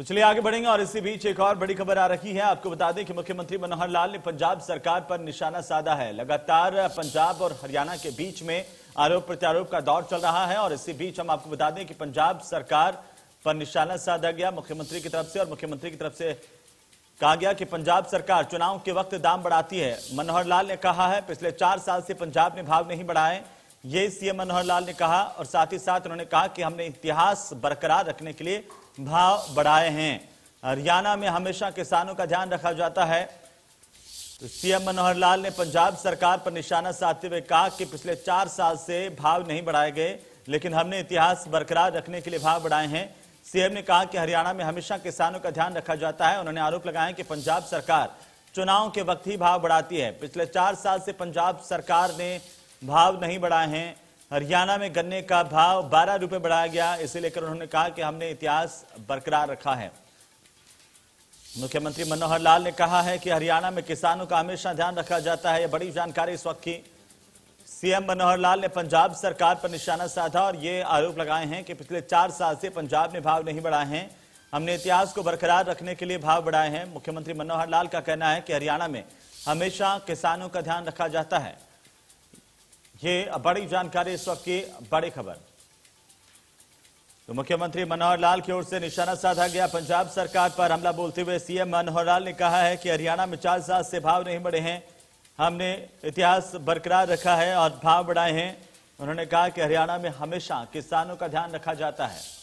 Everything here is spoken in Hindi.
तो चलिए आगे बढ़ेंगे और इसी बीच एक और बड़ी खबर आ रही है आपको बता दें कि मुख्यमंत्री मनोहर लाल ने पंजाब सरकार पर निशाना साधा है लगातार पंजाब और हरियाणा के बीच में आरोप प्रत्यारोप का दौर चल रहा है और इसी बीच हम आपको बता दें कि पंजाब सरकार पर निशाना साधा गया मुख्यमंत्री की तरफ से और मुख्यमंत्री की तरफ से कहा गया कि पंजाब सरकार चुनाव के वक्त दाम बढ़ाती है मनोहर लाल ने कहा है पिछले चार साल से पंजाब ने भाव नहीं बढ़ाए ये सीएम मनोहर लाल ने कहा और साथ ही साथ उन्होंने कहा कि हमने इतिहास बरकरार रखने के लिए भाव बढ़ाए हैं हरियाणा में हमेशा किसानों का ध्यान रखा जाता है तो सीएम मनोहर लाल ने पंजाब सरकार पर निशाना साधते हुए कहा कि पिछले चार साल से भाव नहीं बढ़ाए गए लेकिन हमने इतिहास बरकरार रखने के लिए भाव बढ़ाए हैं सीएम ने कहा कि हरियाणा में हमेशा किसानों का ध्यान रखा जाता है उन्होंने आरोप लगाया कि पंजाब सरकार चुनाव के वक्त ही भाव बढ़ाती है पिछले चार साल से पंजाब सरकार ने भाव नहीं बढ़ाए हैं हरियाणा में गन्ने का भाव बारह रुपए बढ़ाया गया इसे लेकर उन्होंने कहा कि हमने इतिहास बरकरार रखा है मुख्यमंत्री मनोहर लाल ने कहा है कि हरियाणा में किसानों का हमेशा ध्यान रखा जाता है यह बड़ी जानकारी इस वक्त की सीएम मनोहर लाल ने पंजाब सरकार पर निशाना साधा और ये आरोप लगाए हैं कि पिछले चार साल से पंजाब ने भाव नहीं बढ़ाए हैं हमने इतिहास को बरकरार रखने के लिए भाव बढ़ाए हैं मुख्यमंत्री मनोहर लाल का कहना है कि हरियाणा में हमेशा किसानों का ध्यान रखा जाता है ये बड़ी जानकारी इस वक्त की बड़ी खबर तो मुख्यमंत्री मनोहर लाल की ओर से निशाना साधा गया पंजाब सरकार पर हमला बोलते हुए सीएम मनोहर लाल ने कहा है कि हरियाणा में चार साल से भाव नहीं बढ़े हैं हमने इतिहास बरकरार रखा है और भाव बढ़ाए हैं उन्होंने कहा कि हरियाणा में हमेशा किसानों का ध्यान रखा जाता है